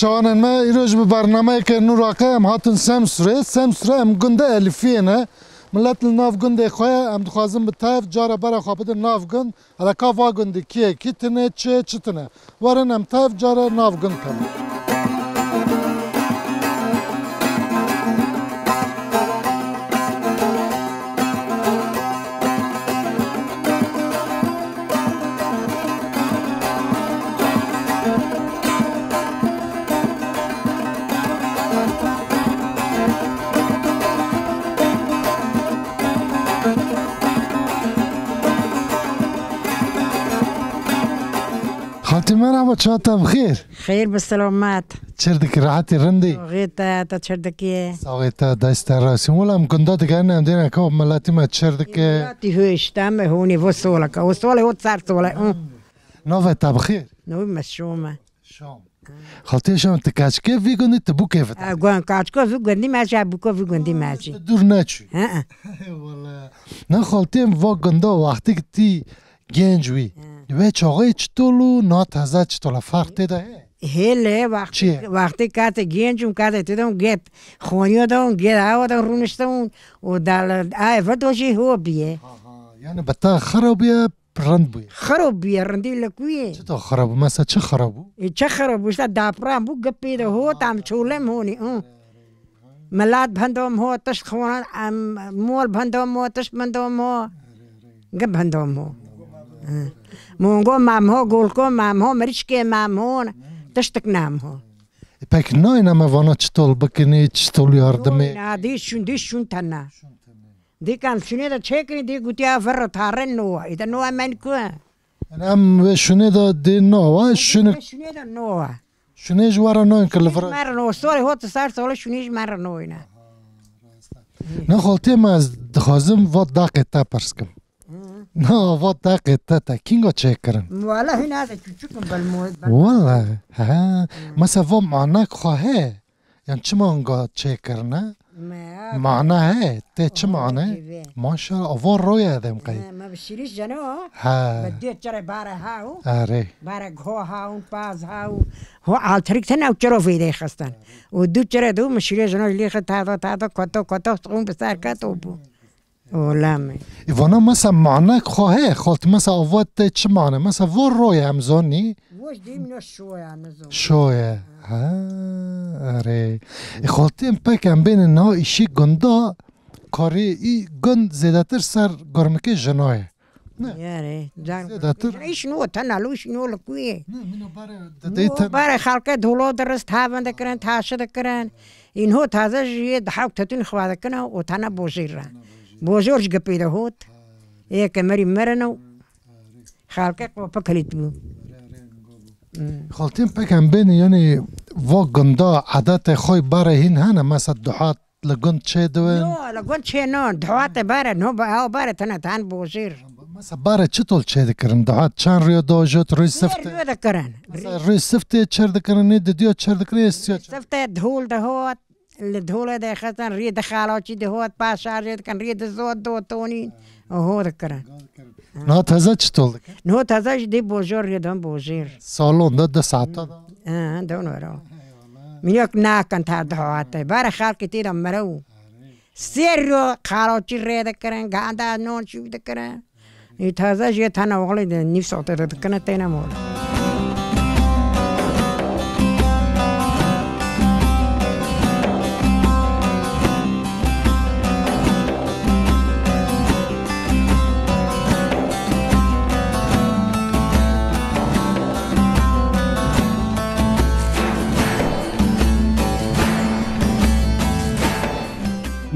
شوانن ما ایروج به برنامه که نوراکه هم هاتن سم سره سم سره هم گنده الفینه ملت ناف گنده خواه هم دخوازم به تف جاره برا خواه بده ناف گند حالا که وا گنده کیه کی تنه چه چه تنه ورن هم تف جاره ناف گند کنه مرحبا شاطة بخير خير بالسلامات تشردك راحتي رندي غيتا آه، تشردك يا صغيتا آه، دايستا راسي ولا مكنداتك انا عندنا كوب ملاتي ما تشردك ملاتي هوش تام هوني وصولك وصولي هو تصار صولي نوفا تا بخير نوفا مشومة شوم خاطر شام تكاش كيف في قندي تبو كيف تا آه، قان كاش كيف في قندي ماشي ابو كيف في قندي ماشي دور ناتشي ها والله نا خالتي مفوق قندو وقتك تي جنجوي вече оғе чтулу, но таза чтула фарқ теда е. Hele, vakti kate gençim kate tedam get, khonyo dam get awa dam runistam o dal ay vadoji hobiye. Yani bata kharabiya رند بوی خراب بیا رندی لکوی چه تو خراب مسا چه خراب بو چه خراب بو شتا داپرام بو گپی ده هو تام چولم هونی اون ملات بندوم هو تش خوان مول بندوم هو تش بندوم هو گپ بندوم هو Mungo mamho, gulko mamho, mričke mamho, teštek namho. Pek nojna ma vona čtol, bakini čtol jardami. Na, di šun, di šun tana. Di kan šune da čekni, di gutja vrro tare noa, i da noa men kua. Am šune da di noa, šune... Šune da noa. Šune žvara nojn, kar levra... Mara noa, sori, hote sarca, ole šune žmara nojna. نخوتیم از دخوازم و داقه تا پرسکم No, vos estás que está kingo chekran. والله هنا هذا كيكون بالمود والله ها مثلا فو معناك خو هي يعني شو معنى تشيكرنا معناه هي تي شو معنى ما شاء الله فو رويا هذا مقاي ما بشيريش جنو ها بديت جري بارا هاو اري بارا هو هاو باز هاو هو على طريق تنا وتشرو في دي خستان ودو جري دو مشيريش جنو اللي خت هذا هذا كوتو كوتو تقوم بسار كاتو ولامه. وانا مثلا معنی خواه خالت مثلا آوات چه معنی مثلا ور روی همزانی دیم دیمنا شوی همزان شوی ها اره خالت ام پک ام بین نا ایشی گندا کاری ای گند زیادتر سر گرمکی جنایه یاره ایش نو تنالو ایش نو لکویه نو باره خلقه دولو درست هاونده کرن تاشده کردن کرن اینو تازه جیه دحاو تتون خواده کنه و تنه بوزیر رن Bozorj gapida hot, eke meri merano, halka ko pakalit bu. خالتين بكم بين يعني وقندا عادات خوي بارا هين هنا مثلا دحات لقنت شي دوين لا لقنت شي نون دحات بارا نو باو بارا تنا تان بوزير مثلا بارا چطول چه دکرن دعات چان ریا داجت روی سفته روی دکرن روی سفته چر دکرن نید دیو چر دکرن استیا سفته دهول دهوت لدهولة ده خطن ريد خالاچي ده هوت پاس آرزد کن ريد زود دو تونين هور کرن نه تازه چطور دکن؟ نه تازه دی بزرگ ریدم بزرگ سالون ده ده ساعتا ده؟ آه دون ورا من یک ناکن تا دهاته بر خلق تیرم مرو سر رو خالاچی ريد کرن گانده نون شوید کرن تازه جه تنه وغلی ده نیف ساعته ده کنه تینه مولا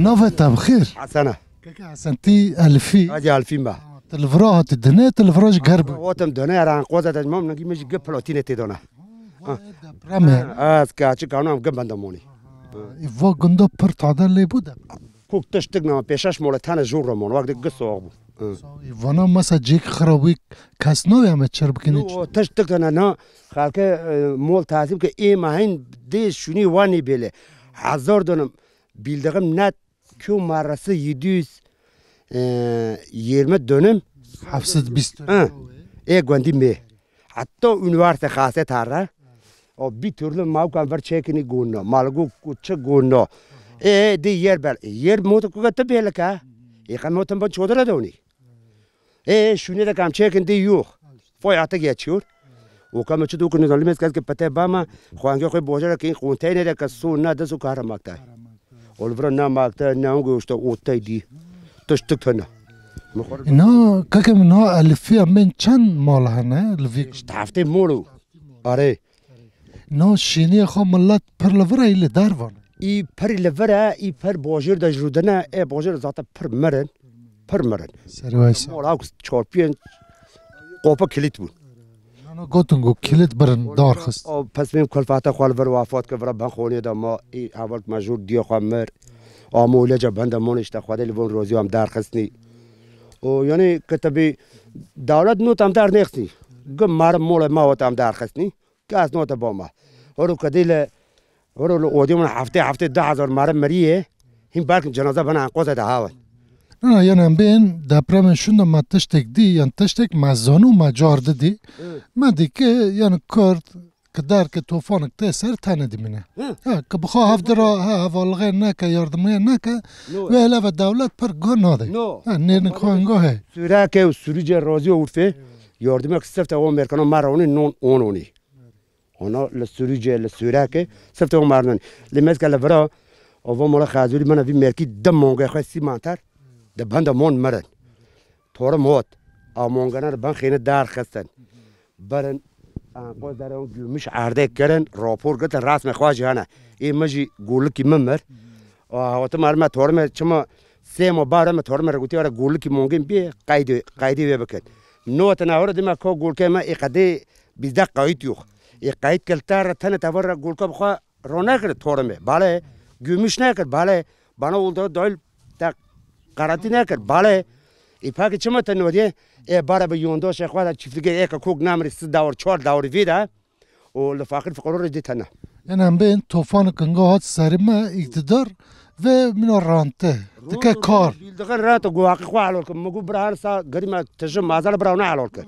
نوفيتا طيب، بخير عسنة كاكا عسنتي ألفي هادي ألفي آه، آه، ما تلفروها تدنا تلفروش قرب وتم دنا راه قوتا المهم نجي مش قبل وتينا تي دونا اه كا تشكا نوم قبل دموني يفو آه، قندو برت هذا اللي بودا كوك تشتقنا بيشاش جور جورة مون وقت قصو أغبو وانا مسا جيك خرابي كاسنو يا ما تشرب كنيش تشتك انا انا خالك مول تعذيب كي ما هين دي شوني واني بيلي حزور دونم بيلدغم نات 2 marrasi 720 dönüm. Hafsız biz. E be? Hatta üniversite kase tarra. O bir türlü mavkan var çekini gunno, malgu kutça gunno. E de yer ber. E, yer motu kugatta belka. E kan motan ben çodra da oni. E şunu da kam çekin de yok. Foyata geçiyor. O kam çu dukunu dalmez kas ki, pate bama, hangi Gök Bojara kin kuntene de kasunna da su kahramakta. Олвра на макта на онго што оттайди. Тыштык тана. Но какем но алфия мен чан мола на лвик. Штафте молу. Аре. Но шине хо млат перлвра или дарван. И перлвра и пер божир да жудана э божир зата пер мерен. Пер мерен. Сервайс. Мола чорпиен. Kopa kilit bu. نو گوتن گو کلیت برن دار خست او پس میم کلفاتا خوال بر وفات که برا بخونی دا ما ای اول مجور دیو خواه مر آموله جا بند منش تا خواده لیون روزی هم دار خستنی او یعنی کتبی دولت نو تم در نیختی گم مار مول ما و تم در خستنی که از نو تا با ما هرو کدیل هرو لو اودیمون هفته هفته ده هزار مارم مریه هیم برکن جنازه بنا انقوزه ده هاون Ha, yani ben depremin şunda ma tiştek di yani tiştek ma zanu ma car di. Ma di ki yani kurd kadar ki tofanak te ser tane dimine. Ha, ki bukha havdira ha havalgı neke yardımıya neke ve hele ve devlet per gön hadi. Ha, nerin koyun gohe. Süreke ve sürüce razi urfe yardım ek sefte o merkana marani non on oni. Ona le sürüce le süreke sefte o marani. Lemez ke le vra Ova mola xazuri mana vi merki dem monga xasi mantar. د بند مون مرن تور موت آمونگانر بند خینه دار خستن برن قوز در اون گیومش عرده کرن راپور گتن رسم خواه جهانه ای مجی گولکی ممر هاته مرمه تورمه چما سه ما بارم تورمه رگوتی آره گولکی مونگیم بی قیدی قیدی وی بکن نو تناور دیما که گولکی ما ای قده بیزده قاید یوخ ای قید کلتر تن تور گولکا بخواه رو نکرد تورمه بله گیومش نکرد بله بنا اول دایل تا قراتنا کرد باله ای پاک چما تنوریه ای بارا به یوندو شیخ وادا چفتگیر ایک کوگ نامر ست داور چور داور ویدا و لفاقر فقرور دیتنا انا بين طوفان كنغا هات سارما اقتدار ve min rante dike kar dikan rante guaqi xwa alor ke mugu brahar sa garima tejim mazal brahna alor ke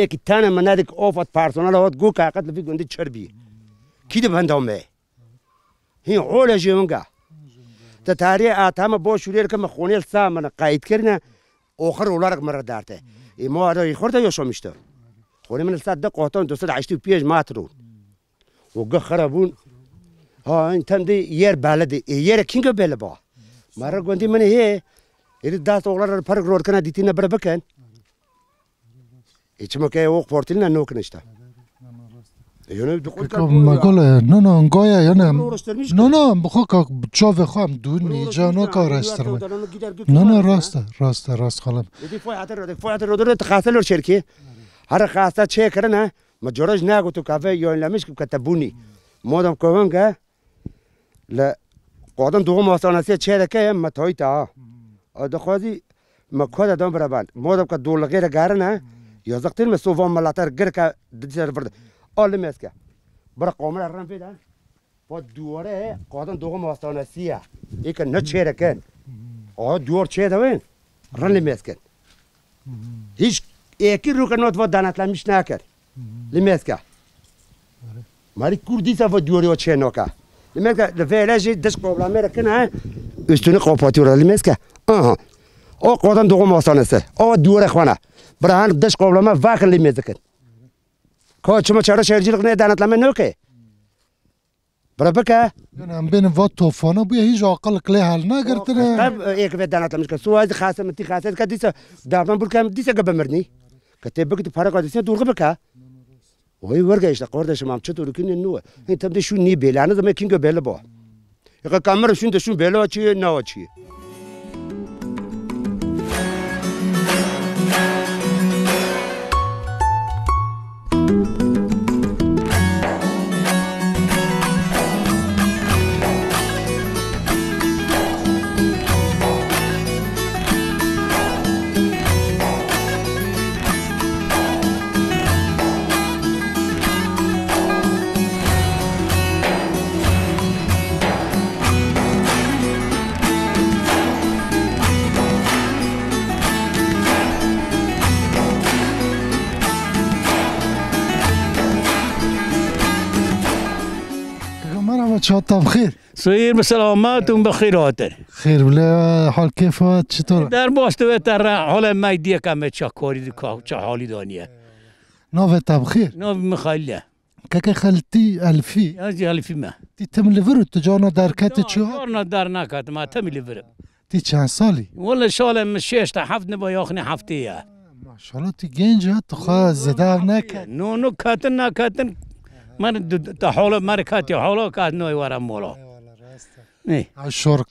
ek tane manadik ofat personal hot gu kaqat vi gundi çerbi kidi bandome hi ola jemunga تarihe atama boş yürüyer ki mekhonel samana kayıt kerine oxir olarak mırdardı. E mo ara yukarıda yaşamıştı. Khone min sadda qohtan dostlar açtı piyaj matrun. O gıxarabun. Ha tam de yer beledi. E yer kinga beli ba. Mara gondi mene he. Eli dast oğlar park ror kana ditine bir bakan. İçimke o portilna noknışta. Kako magole, no no, ngoja, ja ne, no no, ho kak čove ham duni, ja no ka rastrme. No no, rasta, rasta, rast khalam. تقاتل الشركه هر خاصه چه کرنه مجرج نگو تو کافه یا لمش که کتبونی مودم کوون که ل قادم دوغه ماسانسی چه دکه متای تا دخوازی مکود دام برابر مودم که دولغه گرنه یا زقتل مسوفان ملاتر گر که دیتر برد أول مسكة برقوم الرن في ده فدوره قادن دوغم واستانسية إيك نتشيرة كان أو دور شيء ده وين رن مسكن هيش إيكي روكا نوت فدانا تلا مش ناكر لمسكة ماري كردي سافو دوري وتشينوكا لمسكة الفيلاجي دش بروبلامي ركنها استوني قوباتورة لمسكة آه أو قادن دوغم واستانسة أو دوره خوانا برهان دش قوبلامي فاخر لمسكن Kaçıma şehircilik denetleme ne ki? بربکه یعنی بین و طوفانا بو هیچ عقل قلی حل نگرتنه طب یک به دانات مشکل سو از خاصه متی خاصه کدیسه دارم بول کم دیسه گبمرنی کته بکت فرق دیسه دورغه بکا وای ورگه işte kardeşim am çatır kinin nu. Hem tam de şu ni belanı da mekin göbeli bu. Ya kamera şun da şun bela açıyor ne açıyor. شاتم خیر سویر بسلامت و بخیر آتر خیر بله حال کیف چطور در و تر حال می دیگه کم چه کاری چه حالی دانیه نو تم خیر نو مخالیه که که خلطی الفی از الفی ما تی تم لور تو جانا در کت چه جانا در نکت ما تم لور تی چند سالی والله شالم شش تا هفت نبا یاخنی هفته یا ماشاءالله تی گنج تو خواه زده نکن نو نو کتن من تا حالا مرکت حالا کس نایورم مولا نه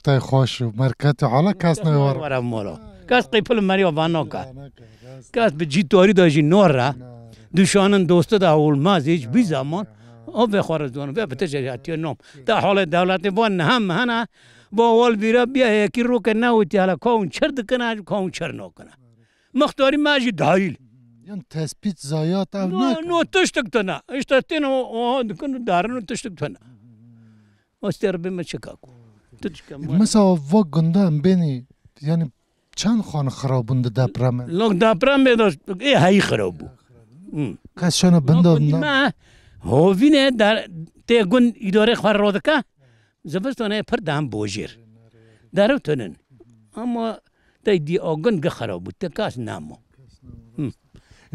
تای خوش مرکت حالا کس ورم مولا کس قیپل مریا وانا کرد کس به جیتاری داشتی نور را دوشانن دوست دا اولماز هیچ بی زمان او به خارزوان به بتجاتی نام تا حال دولت با هم هنه با اول بیرا بیا یکی رو که نوتی حالا کون چرد کنه کون چر نکنه مختاری ماجی دایل Yan tespit spitë zajat avë në? Në të shtë këtëna, është të në ohodë kënë darë në të shtë këtëna. O së të rëbë me që o e, vë beni, yani, çan khan xirobun da daprame? Lok daprame da e hay xirobu. Hmm. Kaç şuna bindov na. Hovine dar te gun idore xar rodka. Zabistone pir dam bojir. Daru tunin. Ama te di ogun ge xirobu te kas namo. Hmm.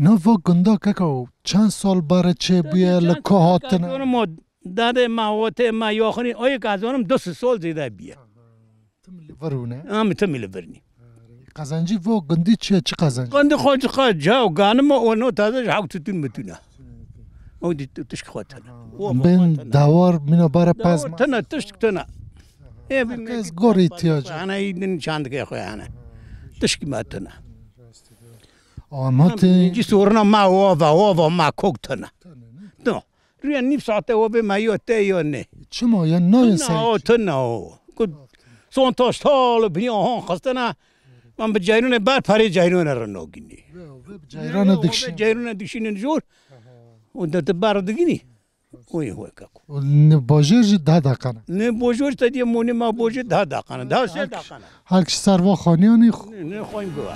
نو گندا کاکو چند سال بر چه بیه لکه هاتن ما داده ما وته ما یاخنی اوی کازونم دو سال زیده بیا تم لورونه ام تم لورنی قزنجی و گندی چه چه قزنجی گندی خود خود جاو گانم و نو تازه حق تتون بتونه او دی تشک خودتن بین دوار منو بر پز تنه تشک تنه ای بیم از گوری تیاج انا ایدن چند که خوانه تشکی ما تنه Ama te... surna ma ova, ova ma koktona. No. Rüya nip sahte ove ma yo te yo ne. Çima ya no ya sen. No, te no. Son taş tal bini ahan khastana. Man be jayrun bar pare jayrun ar no gini. Jayrun dikshin. Jayrun dikshin jor. Onda te bar digini. Oy hoy kako. Ne bojur da da kana. Ne bojur te diye moni ma bojur da da kana. Da se da kana. Halk sarva khaniani. Ne khoyim gwa.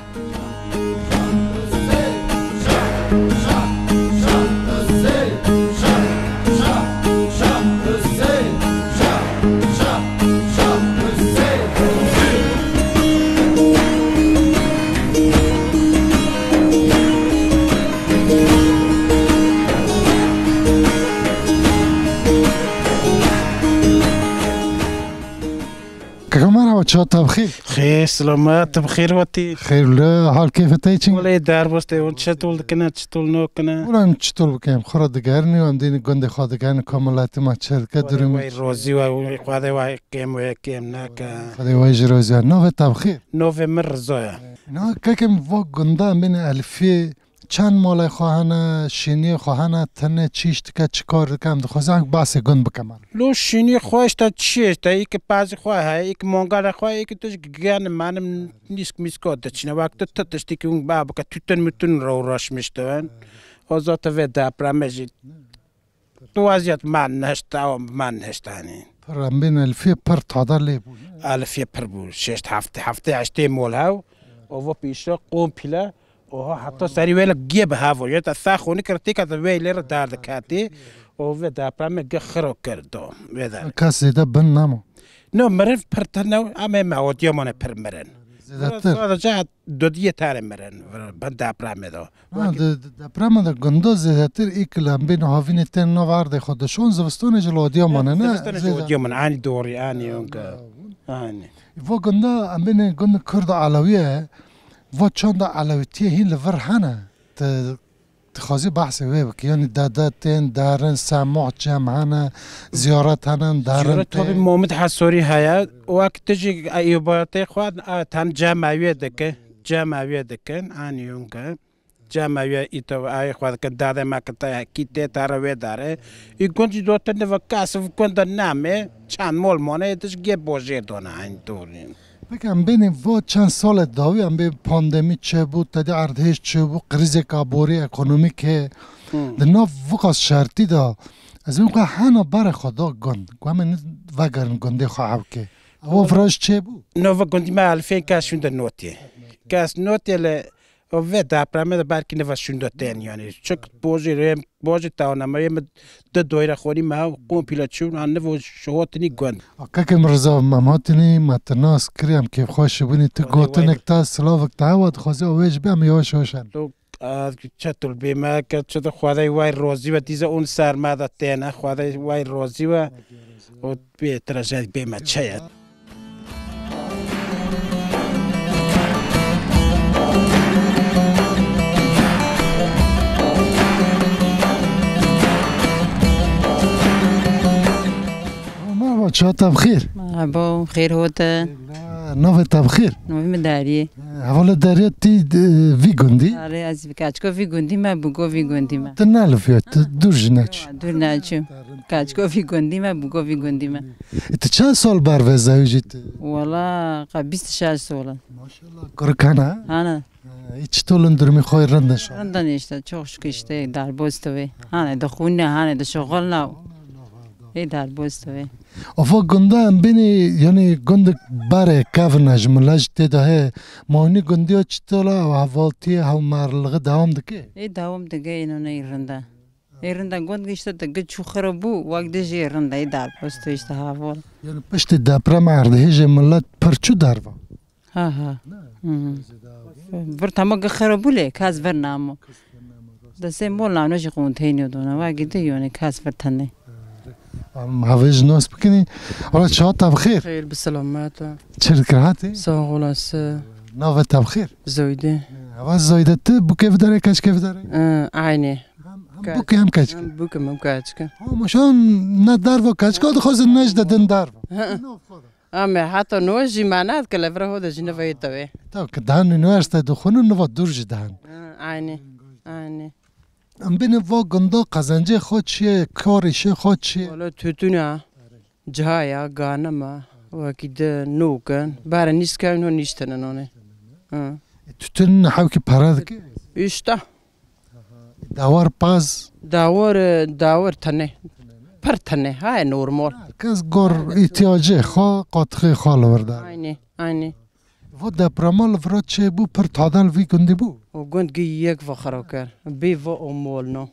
وتشطب بخير خير سلامات بخير واتي خير لا هاو كيف تايتي والله دار بوستي ونتشتول كنا تشتول نو كنا ولا نتشتول كان خرا دقارني ومديني قندي خا دقارني كاملاتي ما تشاركا درمي واي روزي واي قادي واي كيم واي كيم ناكا قادي واي جروزي نوفي تاب خير نوفي من رزويا نو كاكم فوق قندا من الفي چند مال خواهن شینی خواهن تن چیشت که چی کار کم دو خوزنگ باسی گن بکمن لو شینی خواهش تا چیش ای که پازی خواه های ای که خواه ای که توش گیان منم نیست میسکا دچینه وقت تا تشتی که اون بابا که توتن میتون رو راش میشتون ویده و دپرمجی تو وضعیت من نشتا و من پرامبین الفی پر تادر لی بود الفی پر بود ششت هفته هفته هشته مول هاو و پیشا قوم پیله وهو حطو ساري ويلك جيب هافو يتا ساخو نكر تيكا زوي لير دار دكاتي وفي دا برامي جخرو كردو وذا كاسي دبن نامو نو مرف برتنو امي ما وديومون برمرن هذا جاء دودية تاري مرن بندا برامي دو دا برامي دا گندو زيداتر ايكلام بين هافين تن نو وارد خودشون زوستون جلو ديومون نه زوستون ديومون اني دوري اني اني فو گندا امين گند كرد علويه و چند علویتی هین لور هنه تخازی بحث وی بکی یعنی دادتین دارن سامع جمع هنه زیارت هنن دارن زیارت تابی مامد حسوری هیا وقت تجی ایوباتی خواد تن جمع وی دکه جمع وی دکن آنیون که جمع وی ایتو آی خود که داده مکتا کیته تر وی داره ای گنجی دو و کاسف گند نامه چند مول مانه ایتش گی بوجه دونه این دورین بگم بین و چند سال داوی هم به پاندمی چه بود تدی اردهش چه بود قریز کابوری اکنومیکه ده ناف وقت شرطی دا از اون که هنو بر خدا گند گوه وگرن گنده خواه که او فراش چه بود؟ نو گندی ما الفه کشون ده نوتی کس نوتی و دپر مه در برکی نه وشون ده یعنی چک بوزی ر بوزی تا نه مه ده دویره خوری ما کوم پیلاتشون نه و شوات نی گون اکا که مرزا ماماتنی متناس کریم که خوش بونی تو آره، گوتن تا سلاو تا و خوزه اوج به می هوش هوشن تو چتول بی بیمه که چته وای روزی و دیزه اون سرمد تن خوادای وای روزی و او بی ترژ بی ما مرحبا چاتم خیر مرحبا خیر هوته نو تام خیر نو مداری حوالا داری تی وی گوندی آره از کاچکو وی گوندی ما بوگو وی گوندی ما تو نالف تو دور جنچ دور نچ کاچکو وی گوندی ما بوگو وی گوندی ما تو چند سال بر وزایو جیت والا قا 26 سال ماشاءالله کارکانا انا هیچ طولن درمی خوای رندش رندن اشته چوش کشته در بوستوی هانه دخونه هانه دشغل ناو ای در بوست وی آفا گنده هم بینی یعنی گند بره کفنش ملش تیده هی ماهنی گندی ها چی تالا و حوالتی هاو مرلغه دوام دکه ای دوام دکه اینو نه ایرنده ایرنده گند گشته دکه چو خرابو وقت دیجی ایرنده ای در بوست ویشته هاوال یعنی پشت دپرم ارده هیج ملت پرچو دروا ها ها بر تما خرابو لی کس بر نامو دسته مول نانوش قونتینیو دونه وگی دیونه کس بر تنه مهضيج نوس بكني ولا شاطة بخير بخير بالسلامات تشرك راحتي ساغ ولا س نافتا بخير زويدة هذا زويدة تب كيف داري كاش كيف داري آه عيني بوك هم كاچك بوك هم كاچك هم شون ندار و كاچك ود خوز نجد دن دار اما حتى نوش معنات كلا فره هذا جنفه يتوي تو كدان نوش تدخون نو دور جدان آه، عيني عيني ام بین وا گندا قزنجه خود چیه کارش خود چیه والا توتونه جهایا گانما وکی ده نوکن بر نیست که اینو نیستن نانه توتن حاو که پرد که ایشتا داور پاز داور داور تنه پر تنه های نورمال کس گر ایتیاجه خواه قطخه خواه لورده اینه اینه و دپرمال ورا چه بو پر تادل وی گنده بود؟ او گی یک و کرد بی و امول نو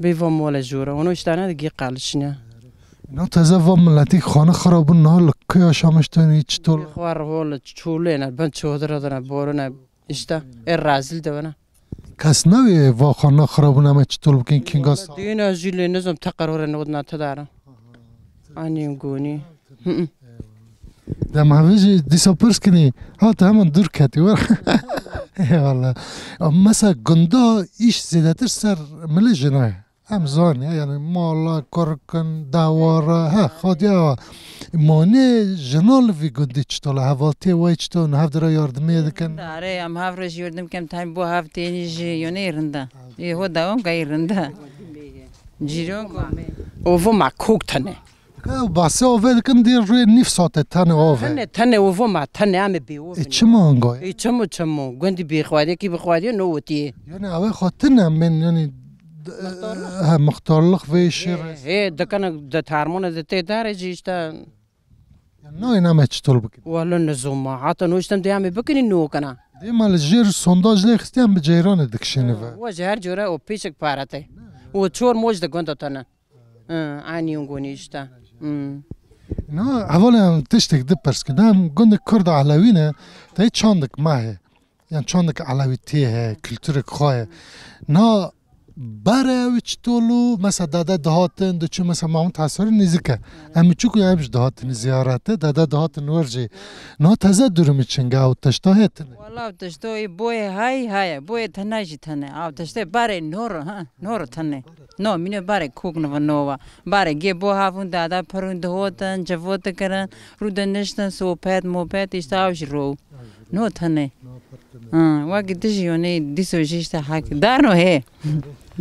بی و مول جوره اونو اشتانه دیگه قلش نه تازه و ملتی خانه خرابون نه لکه آشامشتانی چطور خوار هول چوله نه بند چودره دنه بارو نه ار ای رازل دونه کس نوی و خانه خرابونه ما چطور بکن کنگاس دین از جلی نزم تقرار نود نتدارم آنیم گونی de mavici disopırskinî hat hemin dur ketî war Eyvallah. Mesela gunda iş zêdetir ser milê jina ye. Em zan ya yani mala, korkin, dawara, he xadiya Monê jina li vî gundî çitola hevaltê wê e çiton hevdira yardimê dikin. Darê em hev re ji yardim kem tem bu hev tênî jî yonê rinda. Ê ho dawam gayê rinda. Cîron gomê. Ovo ma kok tane. Basë ove dhe këndi rrë nifësat e tëne ah, ove. Tëne, tëne ovo ma, tëne ame bi ove. I që më ngoj? I që më që më, gëndi bi khwadje, ki bi khwadje në uti. Jone, ave khotëne men, jone, mëkhtarlëk ve eh, eh, i eh, shirë. E, dhe kënë dhe të harmonë dhe te dare që ishte... Noi n-am mai citul bukin. Oală ne zuma, ata nu știm de ame bukin nu kana. De mal jir sondaj le xtiam bjeiran edikshinive. Wa jar jura o pishik parate. O chor moj de gondotana. عنی و گونیشتا نه اول هم تشتک ده پرس که دام گند کرد علوی نه تا چاندک ماه یعنی چاندک علوی تیه کلتورک خواه نه Barevçtolu mesela dada dahatın da çünkü mesela Mahmut Hasar'ın nizike. Ama çünkü yapmış dahatını ziyarete dada dahatın varcı. Ne taze durum için ga o taşta hetin. Valla o taşta o boy hay hay boy tanajı tane. O taşta bare nor ha nor tane. No mine bare kugna ve nova. Bare ge bo havun dada parun dahotan javota karan rudan neştan sohbet muhabbet işte avjro. No tane. Ha, vakit dijiyone disoji işte hak. Dano he.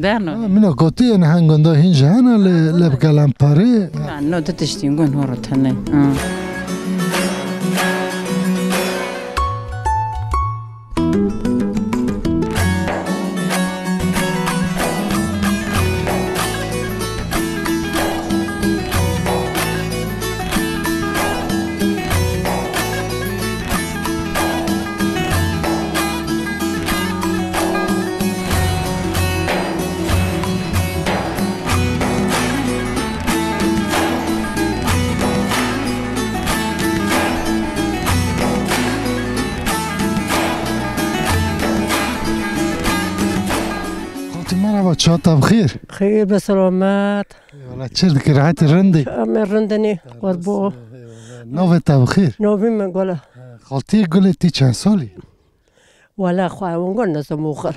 دانو من قطی نه هنگون دو هنچ هنال لبگلم پاری نه نه تو تشتیم گون هر تنه شنو أيوة، شاطة بخير خير بسلامات والله تشرك رعاية الرندي أمي الرندني قربو نوفي بخير نوفي من قولا خالتي قولي تيشان سولي ولا خواه ونقول نسو موخر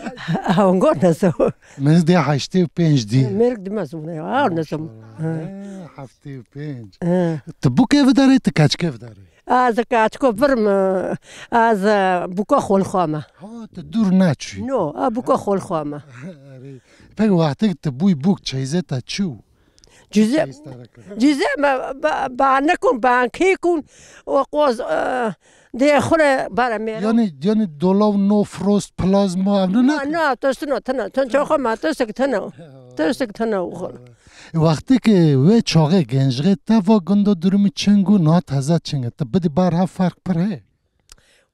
ونقول نسو من دي حشتي وبينج دي ميرك دي مسؤولة نسو حفتي وبينج تبو آه. كيف داري تكاتش كيف داري از کاتکو برم از بوکا خول خوامه تو دور نچی نو بوکا خول خوامه پی وقتی تو بوی بوک چیزه تا چو جزء جزء ما بانكون بانكيكون وقوز دي خره بارا ميرو يعني يعني دولو نو فروست بلازما ابنو لا لا تستنو تنا تنشوخو ما تستك تنا تستك تنا وخره وقتی که و چاقه گنجگه تا و گندو درمی چنگو نا تازه چنگه تا بدی بارها فرق پره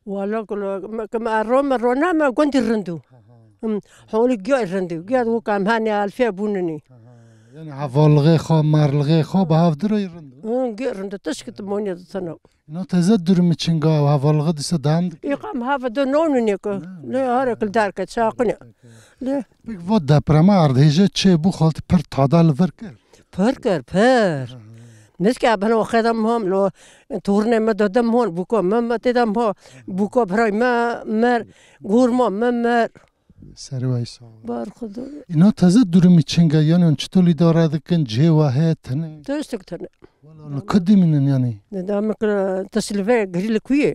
والا گلو کم روم رونا ما گندی رندو حولی گیا رندو گیا دو کم هنی الفی بوننی یعنی حوالغه خوا مرلغه خوا به هفت روی رندو گیا رندو تشکت مونی دتنو نو تازه درمی چنگا و حوالغه دیسه دند ایقام هفت دو نونو نیکو نه هرکل درکت شاقنی له و deprema erdhêje çê bû xaltî pir tada li vir kir pir kir pir نسکە بنەوە خێدەم هۆم لۆ تورنێ مە دەدەم هۆن بکۆ مەمە تێدەم هۆ بکۆ پرۆی مە مەر گورمۆ مەمەر سەروای ئینۆ تەزە دوورمی چنگە یانیان چتۆلی دارا دەکەن جێوە هەیە تەنێ دەستێک تەنێ کردی منن یانی دەدا تەسلڤەیە گری لە کویە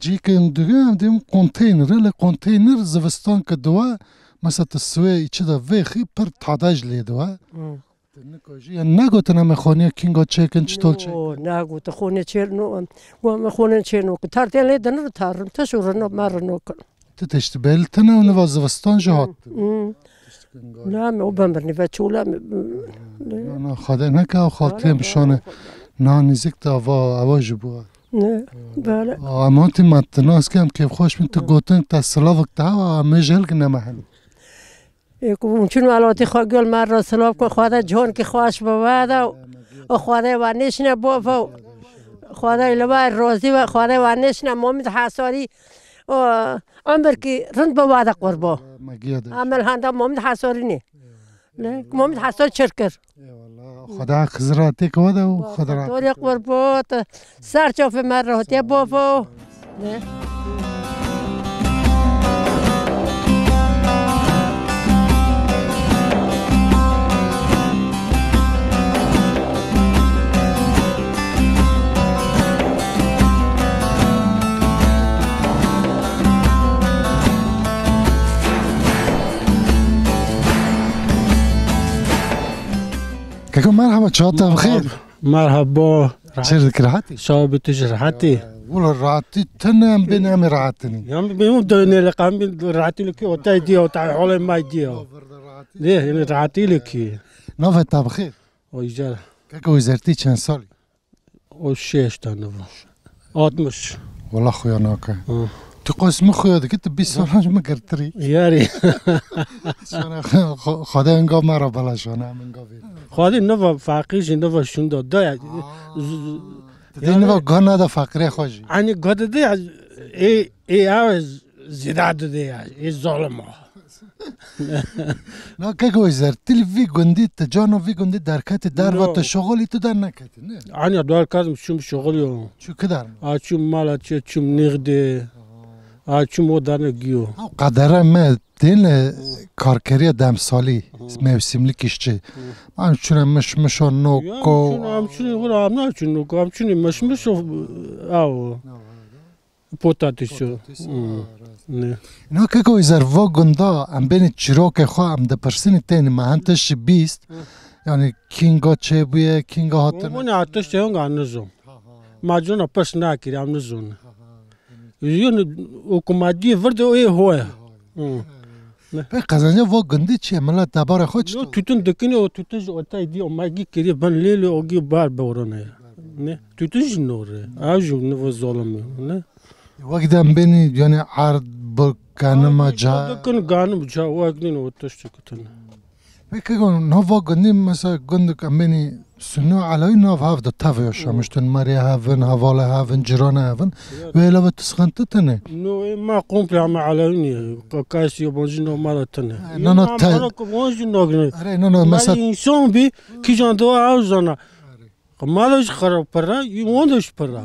Cikendiriya dem konteyner le konteyner zivistan kidiwe mesela tu Swê içi de vê xî pir tadej lê diwe. Yan negotin em xaniya kinga çêkin çi tol çêkin? Negot xaniya çêrno em em xaniya çêrno kin. Tartên lê dinir tarim teşû rino me rino kin. Tu tiştî bel tune û niva zivistan jî hat. Ne me o bembirnî ve çûle Xwedê neke xatiyê bişane. Na nêzik dava ewa ji bo. Ne, böyle. Amanti mattın askem kev hoş bin te mm. gotin te slavak ta amejel gine mahal. ممکن ولاتی خو گل مر را سلاب کو خدا جون کی خواش به ودا او خدا و نشنه بو فو خدا لبا روزی و خدا و نشنه مامد حساری او امر کی رند به ودا قربا عمل هنده مامد حساری نه ممت حصل چرکر خدا خزراتی کو ده ور طریق سر سرچاف من راحتی نه بكم مرحبا الله بخير مرحبا راحتي شو شابت راحتي والله رعتي تنام إيه. بنام رعتني يوم بيمدوا إني لقام راحتي لك وتايديا حول ما يديا ليه يعني راحتي لك نافت بخير ويجار كاكا وزرتي كان صالي وشيش تنفش 60 والله خويا ناكا قسم مخو که تو 20 سال هم مگرتری یاری خدا انگا مرا بلا شونه هم انگا بیر خدا اینو فقیش اینو شوند داد این یعنی اینو گناه ندا فقیر خوشی این گناه دی از ای ای او زیده دی ای ظالم ها نه که گویزر تل وی گندی تا جانو وی گندی در کت در و شغلی تو در نکتی نه آنیا دار کردم چون شغلی چون که در آ چون مالا چون آ چون مو دانه گیو قدره ما دین کارکری دمسالی mevsimlik işçi. Ben çünkü mış mış o noko. çünkü şuna amçını vur amna çün noko amçını mış mış o ao. Potatisio. Ah, ne. No kako izar vogunda am beni çiroke xo am de persini teni ma hanteş bist. Yani kinga çebuye kinga hatır. Bu ne ateş yok anızım. Macuna pers nakir amnızun. Yun hukumatiye vardı hmm. e o hoya. Pek kazanca o gündü çiye mala tabara hoç. Yo tütün dökünü o tütün otay diye o magi kiri ben leli o gibi bar borona ya. Ne? Tütün jin oraya. Ajun ne o zolum ne? Vakiden beni yani ard kanıma ca. Dökün kanım ca o agnin o taş tütün. Peki o nova gündü mesela gündü beni Sunu alayna hav da tavıyor şamıştın Maria havın, havala havın, cirana havın ve hele ve tıskantı tını. No, e, ma komple ama alayni. Kakaysi yabancı normala tını. Nana tay. Nana yabancı normala. no. nana mesela. Mali insan bi ki can doğa avzana. iş kharap para, iş para.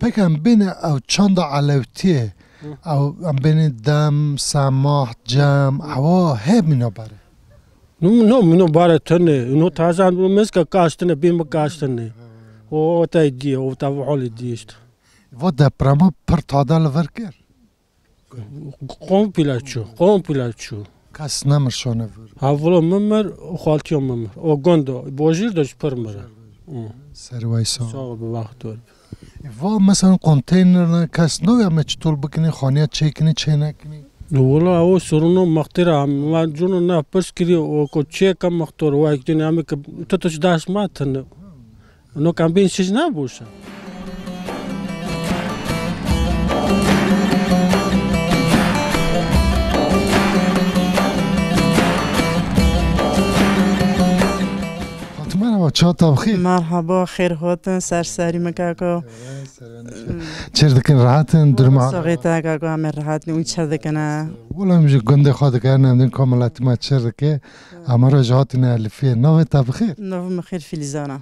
Peki am beni av çanda alevtiye. Av am beni dam, samah, cam, ava hep minabare. No, no, baratane, no tazan, no meska kastane, bim kastane. O ta idi, o ta voli dist. Vo deprema prtadal verker. Kompilaçu, kompilaçu. Kas namır şona vur. Havlo mımır, xaltiyo mımır. O gondo, bojir doş pırmır. Servay sağ. Sağ ol, vaxt ol. Vo mesela konteynerna kas no ya meçtol bikini, xaniya çekini, çenekini. Valla o sorunu maktira ama cunu ne yapış kiri o koçe kam maktor o ekdini amik tutuş daş matın. No kambin siz ne bulsa. مرحبا چا خیر مرحبا خیر هاتن سرسری مکاکو دکن راحتن درما ساقیتا کاکو همه راحت نیم چردکنه ولی همیشه گنده خود که کاملا کاملات ما چردکه اما را جهات نالفیه نوه نو بخیر مخیر فیلزانا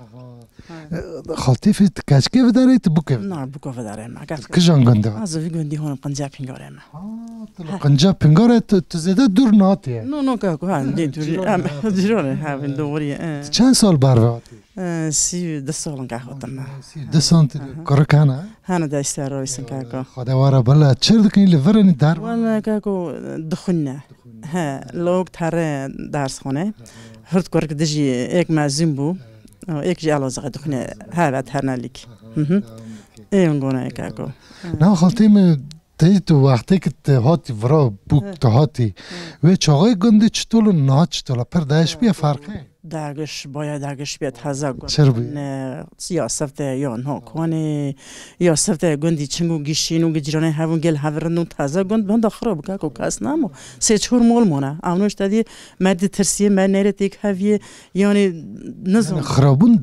خاطیف کشکی و داره تو بوکه نه بوکه و داره ما کجان گنده از وی گندی هون قنجا پنگاره ما تو قنجا پنگاره تو تو زده دور ناتیه نه نه که که هن دین توری ام دیرانه همین دوریه چند سال بر واتی سی ده سالن که هاتم ده سال کار کنه هنر داشته رایسن که که خداوار بله چرا دکنی لفرنی در ولی که که دخونه ها لوگ تره درس خونه هرت کرک دجی یک مزیم بود یک جالو زغد خنه هذا هنالك اي نقول هيك نه نا خلطيم تی تو وقتی که ته هاتی ورا بوک ته هاتی و چاقای گندی چطور ناچ چطور پر دایش بیا فرقه درگش باید درگش بیاد هزار گونه سیاست یا نه کنه یا سفت گندی چنگو گیشینو گجرانه هاون گل هاورنو تازا گند بند خراب که کس نامو سه چور مول مونه آموزش تدی مرد ترسیه مرد نره تک هاویه یعنی نزم یعنی خرابون مه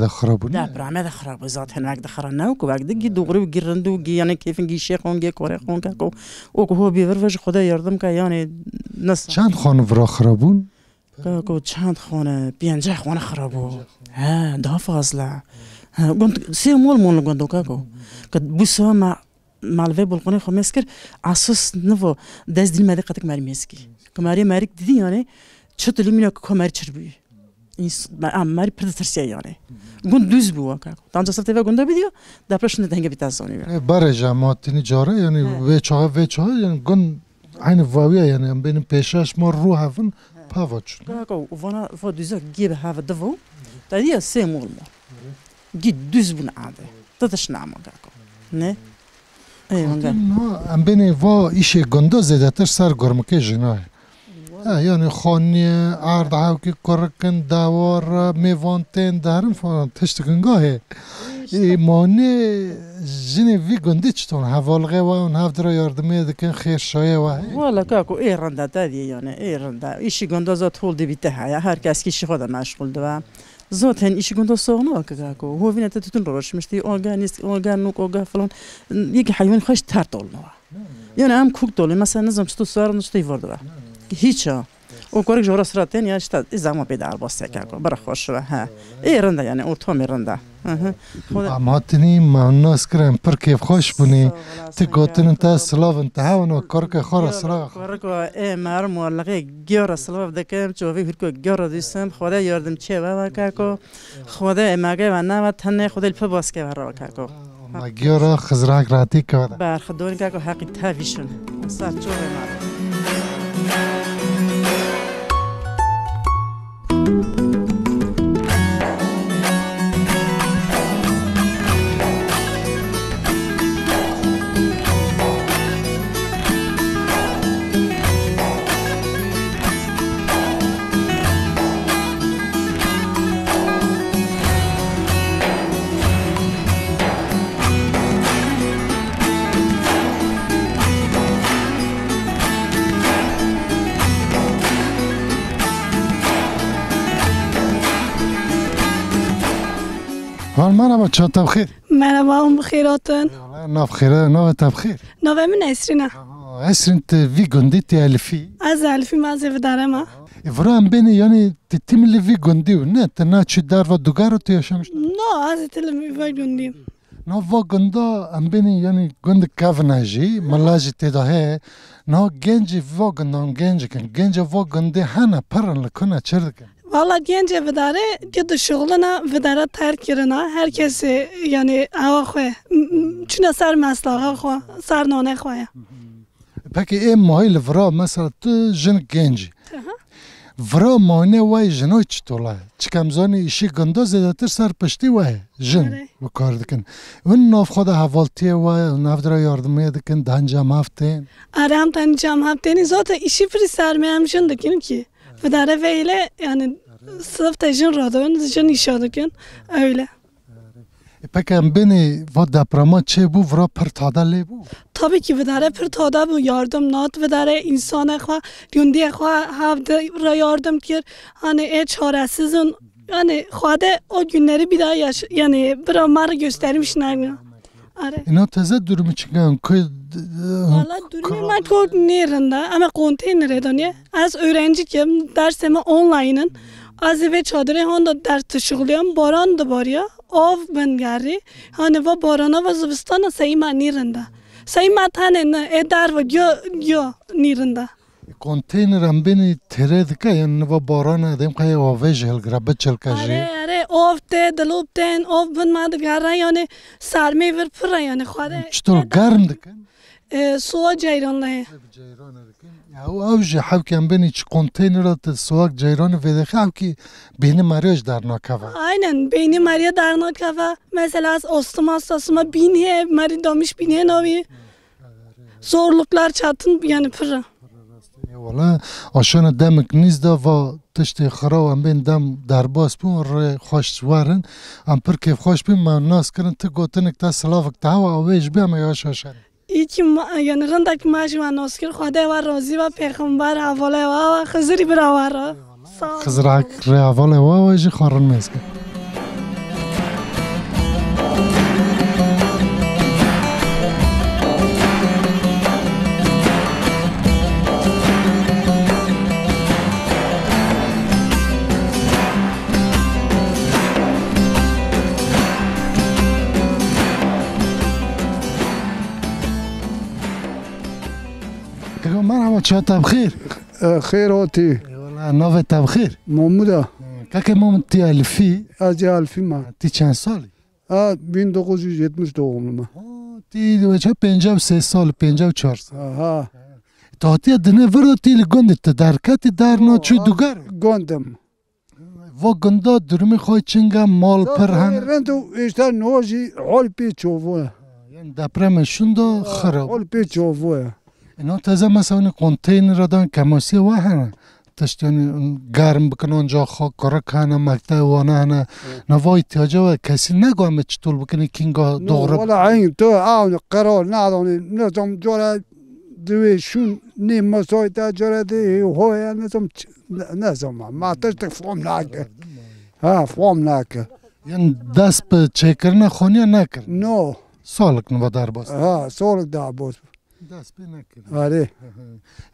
ده خرابون مه ده خراب ذات هن وقت خراب نو کو وقت گی دوغری و گیرندو گی یعنی کیفن گیشه شیخ کره گی که کو او کو بیور وش خدا یاردم که یعنی نس چند خان ورا خرابون كو تشاند خونا بيان جا خونا خربو ها ده فاصلة قلت سير مول مول قلت كاكو كتبوسها مع مع الفيب والقني خو ماسكر عصص نفو داز دي مالي قاتك ماري ماسكي كماري ماري دي يعني تشط لي منو كماري تشربي ماري برد ترسيا يعني قلت دوز بوا كاكو تانجا صرت فيها قلت بديو دا برش نتهنجا بتازوني بارجا مواتيني جارة يعني ويتشوها ويتشوها يعني قلت aynı vaviye yani benim peşaş mor ruh hafın Havoč. Tako, vona vodizak gir hava davo, tady je se mulmo. Gid düzbun ave. Tadaş nama kako. Ne? No, am bine vo işe gondoze de taş sar gormke jina. يعني خوني عرض عاوكي كوركن داور ميفونتين دارم فون تشتكن قاهي موني جنی وی گوندی چتون هەڤڵغێەوە و هەفترە یاردمێ دکەن خێرشەوە وەڵە کاکو ئێ ڕەندا دادیەیانە یعنی، ئێ ڕەندا ئیشی گوندۆ زۆ تۆڵ دیبیتە هەیە هەر کەسکیشی خۆدا ماشغول ایشی زۆر هەن ئیشی گوندۆ سۆنەوە کەگاکۆ هۆڤینەتە تتون ڕۆژ مشتی نیست، اگر نوک، اگر فلان یک حیوان تر تار نوا. یانه یعنی هم کوک دۆڵی مثلا نزم چطور سوار نشتی ورده؟ هیچا. وكورك جورا سراتين يعني شتا زعما بيد على الباص كاكو برا خوش ها ای رنده یعنی او تومی رنده اما تنی ما الناس پرکیف بر کیف خوش گوتن تا انت سلاف انت هاون کارک خورا سراغ ای ای مارم گیارا جورا دکم چو وی هرکو گیارا دیسم خدا یردم چه واقع کاکو خدا امگه و نه و تنه خدا الف باس که برا کاکو ماگیورا خزراک راتی که بر خدون کاکو حقی تاویشن سر چوه مارم مرحبا شاتا بخير مرحبا ام بخير هاتن ناف بخير نافتا بخير ناف من عسرنا عسرن في جندي تي الفي از الفي ما زي دارما افرام بيني يعني تتم اللي في جندي ونا تنا تشي دار ودوغارو تي شمش نو از تلم في جندي نو فو جندا ام بيني يعني جند كافناجي ملاجي تي ده هي نو جنجي فو جندون جنجي كان جنجي فو جندي هانا برن لكنا تشردكن Valla gence vidare gidu şuğluna vidare terk kirina. Herkesi yani ava xwe. Çüne ser meslağa xwe. Ser nane xwe ya. Peki e mahi li vira mesela tu jin genci. Vira mahine vay jino çi tola. Çikamzani işi gundu zedatir ser pişti vay jin. Bu kar dikin. Ün nav xoda havaltiye vay navdira yardımıya dikin dan cam hafte. Aram tan cam hafteni zaten işi fri sermeyem jin dikin ki. Vidare ve ile yani Sırf için radyonuzu için işadıkken öyle. E peki beni va deprema çe bu vra pırtada bu? Tabii ki vidare pırtada bu yardım nat vidare insana kwa gündiye kwa havde ra yardım kir hani e çaresizin yani xwade o günleri bir daha yaş yani bira mar göstermişler. Are. İna e, teze durumu çıkan kı Valla durumu ben koordineyirinde ama konteynere dönüyor. Az öğrenci öğrenciyim dersimi online'ın. Hmm. از وی چادره هان در تشغلیم باران دوباریا آف بنگری هانه و بارانا و زبستان سیما نیرنده سیما تانه نه ای در و گیا گیا نیرنده konteyner am beni tere dike yan va barana dem kay ave jel grabe çel kaji are are of te dalup ten of ben ma de gar rayon yani sarme ver pura yani khade çtor garm dike e, so ceyranla ceyran او او جه حو کم بینی چی کنتینر تا سواک جیران ویدخه حو که بینی مریج Aynen beyni mariye darna kava. Mesela ostum hastasıma binye, mari damış binye navi. Hmm. Zorluklar çatın yani pırı. Eyvallah. Aşana demek nizda va tişti xirav em bên dem derbas bûn rê xweş warin em pir kêfxweş bin me nas kirin ti gotinek te silavek te hewa ew ê ji bi em ê ya ای یعنی که یه نهندک ماجمای نسکر خدا و روزی و پرخنبار عفونه‌ای و خزری برای را خزرک را عفونه‌ای و جی خورن می‌کن. чотам хир хир оти нове там хир момуда как имам ти алфи аз алфи ма ти чанд соли бин доғуз юз етмиш доғумлума ти вача пенҷав се сол пенҷав чор сол то отия дине вирда ти или гондитта дар кати дар ночу дугар гондам во гундо дурми хой чинга мол пирҳан ренду иштар ножи олпи човоя дапраме шундо хараб олпи човоя اینا تازه مثلا اون کنتینر را دان کماسی و هنه تشتیانی گرم بکن اونجا خاک کارا کنه مکتب وانه هنه نوای تیاجا و کسی نگو همه چطور بکنی کینگا دوغره والا این تو آن قرار ندانی نظام جاره دوی شون نیم مسای تا جاره دی هوی نظام نظام ما تشتک فهم نکه ها فهم نکه یعنی دست به چکرنه خونی نکرد؟ نه سالک نو در باز؟ ها سالک در باز دست به نکرد آره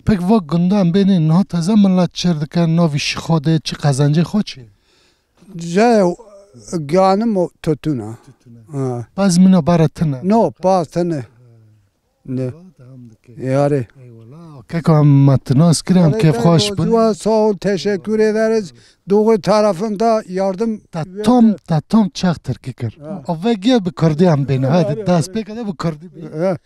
پک و گندم بین نه تازه ملت چرد که نویش خوده چی قزنجه خود چی جا گانم و توتونا پس منو براتنه نو پاس تنه نه یاره که کام متناس کردم که خوش بود. دو سال تشکر ederiz. Doğu tarafında yardım. Tatom tatom çaktır kikir. Avvege bu kurdiyam beni. Hadi dast pekada bu kurdiyam.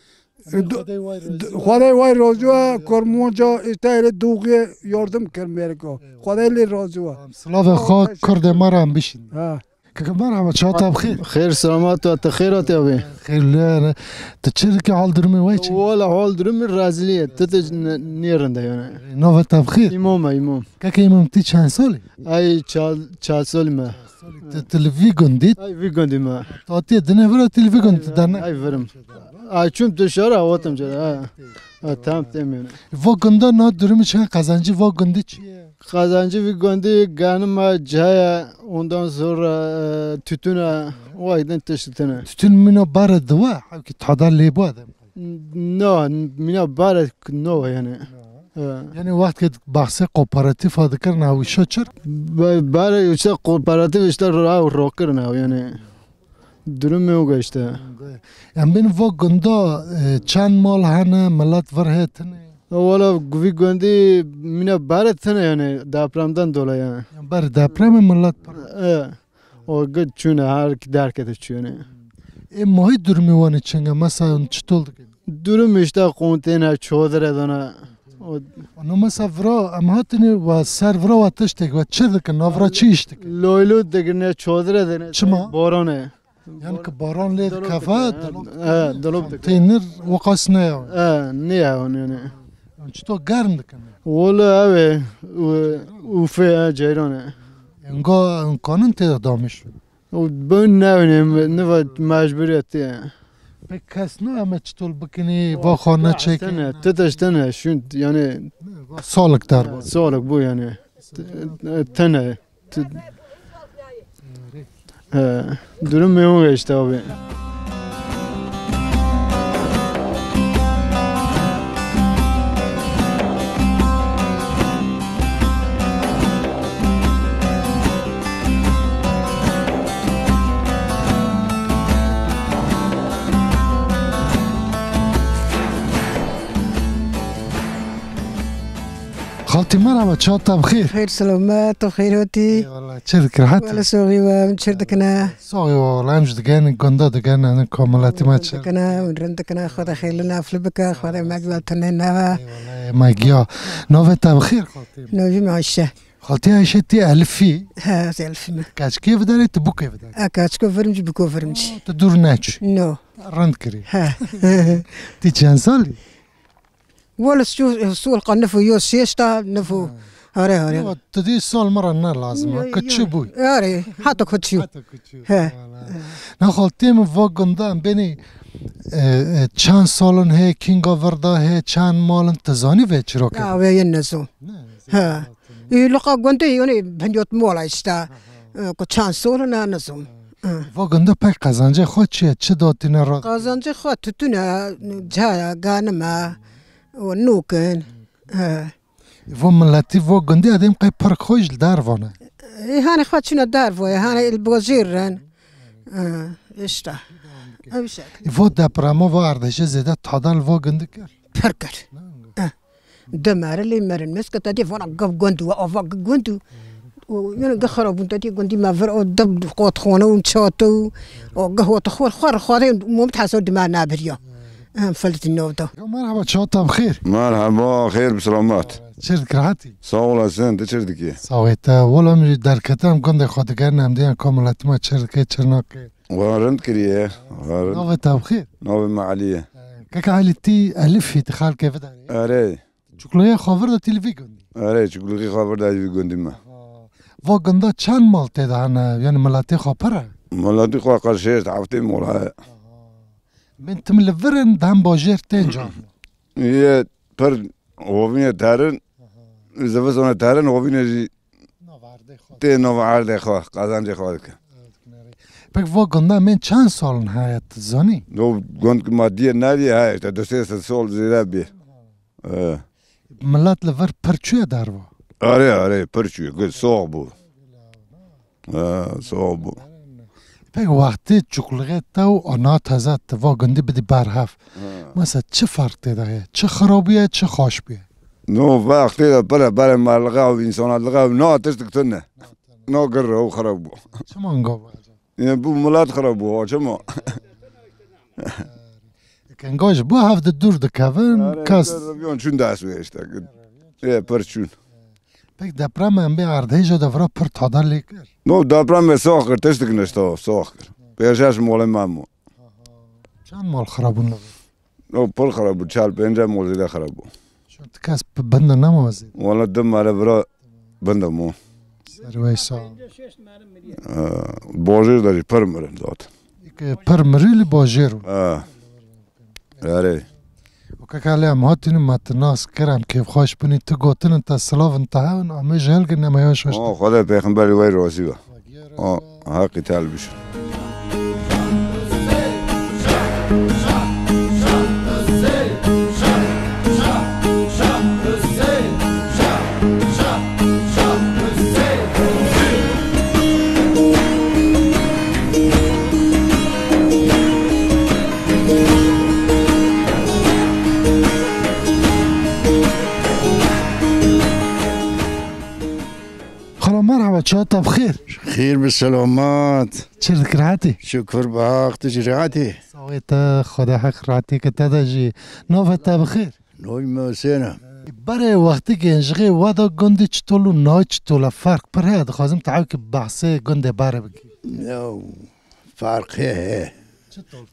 Xwaday way razı ve kormonca İsrail'e doğuya yardım kermeriko. Xwaday li razı ve. Slava xa kurde maram bişin. Ha. Kanka merhaba çatab khir. Khir selamat ve tekhirat ya bi. Khirler. Te çirki haldırmı ve çi. Valla haldırmı raziliye. Te te nirinde yani. Nova tab khir. İmam imam. Kanka imam ti çan soli? Ay çal çal soli me. تلفی gondit. Ay, vi گندی ما تا dene دنه ورا gondit گند Ay ای Ay ای چون دشارا هاتم جدا tam temin. gonda ne durum çıkan kazancı vagında çiye? Kazancı vi gondi, ganıma caya ondan sonra tütüne o aydan teşitine. Tütün mina bara dıva ki tadar lebu adam. No, mina bara no yani. No. یعنی وقت که بحث کوپراتیف هاد کرد نه ویشا چر بله یوشتا کوپراتیف یوشتا را رو کرد نه یعنی درم او گشته ام بین و گندا چند مال هنه ملت وره تنه والا گوی گندی مینا بره تنه یعنی دپرمدن دولا یعنی بر دپرم ملت o gıd çüne her derkete çüne. E mahi durumu var ne çenge mesela çikoldu. Durum işte konteyner çoğdur edana. Numa savra em hatine ve servra ve tiştek ve çi dikin navra çi iştik. Loylu digine çodre dene. Boron e. Yani ki baran led kafa dalıp dikin. Teynir vakas ne ya? Ah, ne ya onu yani. Çito garm dikin. Ola abi, ufe ceyrane. Engo kanın te damış. Ben ne önemli ne var mecburiyeti yani. Eh. Pek kes nu eme çitol bikini vakhane çekin. Tetaş tene şun yani. Sağlık der. Sağlık bu yani. Tene. Durum memnun geçti abi. خالتي مرحبا تشاطة بخير خير سلامات وخير هوتي والله تشدك راحت ولا صغي انا صغي والله مجدكان قندا دكان انا كملات ما تشردكنا ونرندكنا خدا خير لنا في البكا خدا معك بالتنينا والله ما جيا نوفتا بخير خالتي نوفي معشة خالتي عايشة تي أهل في ها أهل في كاش كيف داري تبو كيف داري أكاش كوفرمش بكوفرمش تدور ناتش نو رند كري ها تي تشانسالي ولا سوق نفو سيستا نفو هاري هاري تدي سال مرة نار لازم كتشبوي هاري حتى كتشو حتى كتشو نخل تيم فوقن دان بني چند سالن هی کینگ آورده هی چند مالن تزانی به چرا که؟ آه وی نزو. ها. ای لقا گنده یونی بندیت مال ایستا که چند سالن نزوم. و گنده پک قزنجه خود چیه چه دادی نرا؟ قزنجه خود تو تو نه جا گانم والنوكان ها فم لا تيفو غندي هذا يبقى يبارك خويج لدار فونا اي هاني خوات شنو دار فويا إيه، هاني البوزير اه اشتا امشاك فو دا برامو وارد جزي دا تحضان الفو غندك بركر نعم. دمار اللي مرن مسك تاتي فونا قف غندو وقف غندو وين غخرو بنت تي غندي ما فرو دب قوت خونه ونشاتو وقهوة تخور خور خور مو متحسد ما نابريو فلت النوبة مرحبا شوطة بخير مرحبا خير بسلامات شرد كرهاتي صولة سنة شرد كي إيه؟ سويت ولا مجد دار كتام كنت خاطر كان عندي إيه؟ آه، كملت ما شركة شرناك ورنت كريه ورنت نوبة بخير نوبة معالية كاك عالتي ألف تخال كيف داري أري يا خبر دا قندي أري يا خبر دا تلفزيون قندي ما ده شان مالتي ده أنا يعني ملاتي خوفر ملاتي خوفر شرد عفتي مولاها من تم لفرن دهم باجر تنجا یه پر هوینه ترن زفزونه ترن هوینه تی نوارده خواه قزان جه خواه که پک و گنده من چند سال هایت زانی؟ نو گند که ما دیه نری هایت دو سه سال زیده بی ملت لفر پرچوی در با آره آره پرچوی گل سوغ بود سوغ بود پک وقتی چوکلگه تو آنا تازه توا گنده بدی برهف مثلا چه فرق دیده چه خرابیه چه خوش بیه نو وقتی ده بله بله ملغه و انسانات لغه و نه آتش دکتنه نه گر رو خراب بو چه مانگا بو این بو ملات خراب بو چه ما کنگاش بو هفته دور دکوین کس چون دست ویشتا پر چون Pek depremên bi erdêja de vira pir tadar lê kir. No depremê sax kir tişt dikin ta sax kir. Pêşeş molê me bû. Çend mal xirabûn li No pir xirabû çal pênce e molê de xirabû. Tu kes bi bindin nemazî? Wala dim mere vira bindim û. Serwey sa. Bojêr de jî pir mirin zaten. Pir mirî li bojêr. Erê. کاکالی ام هاتین متناس کرم که خوش بنی تو گوتن تا سلاون تا هون امیش هلگ نمایش هشت خدا پیغمبر وی راضی با حقی تل بشن مرحبا شو بخیر شکر به شرك رعتي شكر بحق تجي رعتي صويت خدا حق رعتي جی نوفت بخیر نوی نوی سینا برای وقتی که انشغی وادا گنده چطور و نای چطول فرق پر هید خوازم تعاو که بحث گنده بره بگی نو فرقه هی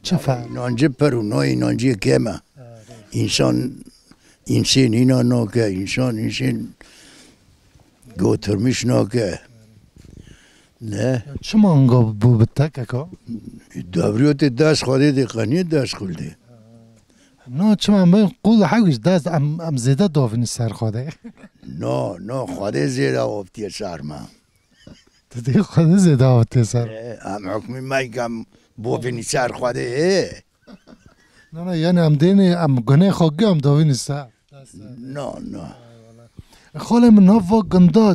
چه فرق؟ نانجه پر نای نانجه کمه آره. انسان انسان اینا نو که انسان انسان گوتر میش نگه نه چه مانگا بو بتا که که؟ دوریوتی داش خوده دی قنی داس خول نا قول حقیش داش، ام زیده دافنی سر خوده نا نا خوده زیده آفتی سر من تا دی خوده زیده آفتی سر ام حکمی مای کم بوفنی سر خوده ای نا نا یعنی ام دینی ام گنه خوگی ام نیست سر نا نا خالم نوا گندا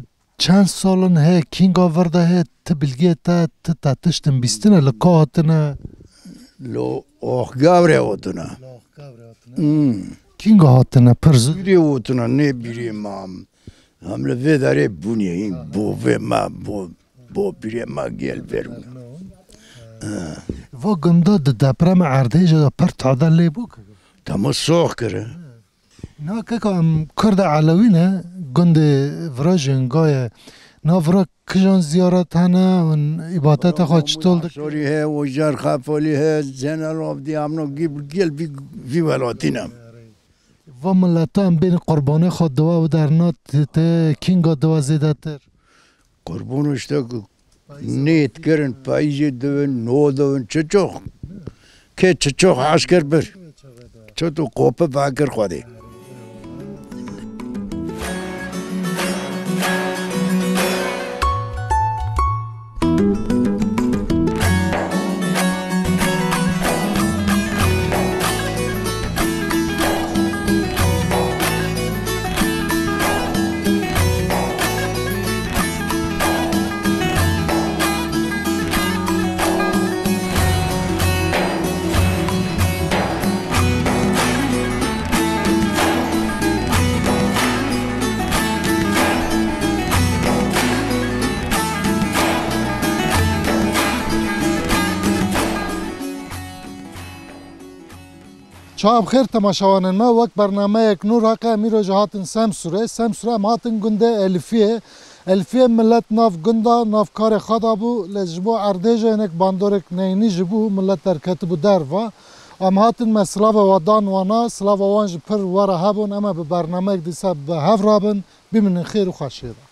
چند سالن ه؟ کینگ آورده ه ت بلگی تا ت تا تشتن بیستنه لکا لو اوخ گاوره هاتنه کینگ پرز بیری اوتنا نه بیری مام هم لفه داره بونیه این بوه ما بو بو بیری ما گل برونه و گندا د دپرم عرده پر تا دلی بو ما سوخ که کام am علوی نه gunde vra jengaye na vra کجان زیارت هنه و عبادت خود چطور دک هه و جر خفالی هه زنال امنو گیب گیل بی وی ولاتینم و ملت هم بین قربانه خود دوا و در نات ته کینگا دوا زیده تر قربانش تا نیت کرن پاییز دوین نو دوین چچوخ که چچوخ عشکر بر چطور تو قوپه فکر خواده Şahap xeyr temaşavanın me vek bernameyek nur haka miro ji hatin Semsurê. Semsurê em hatin gundê Elfiye. Elfiye millet nav gunda navkarê xada bû lê ji bo erdêja hinek bandorek neynî ji bû millet derketibû derva. Em hatin me slava wadan wana slava wan ji pir were hebûn em e bi bernameyek dîsa bi hev rabin biminin xêr û xweşê de.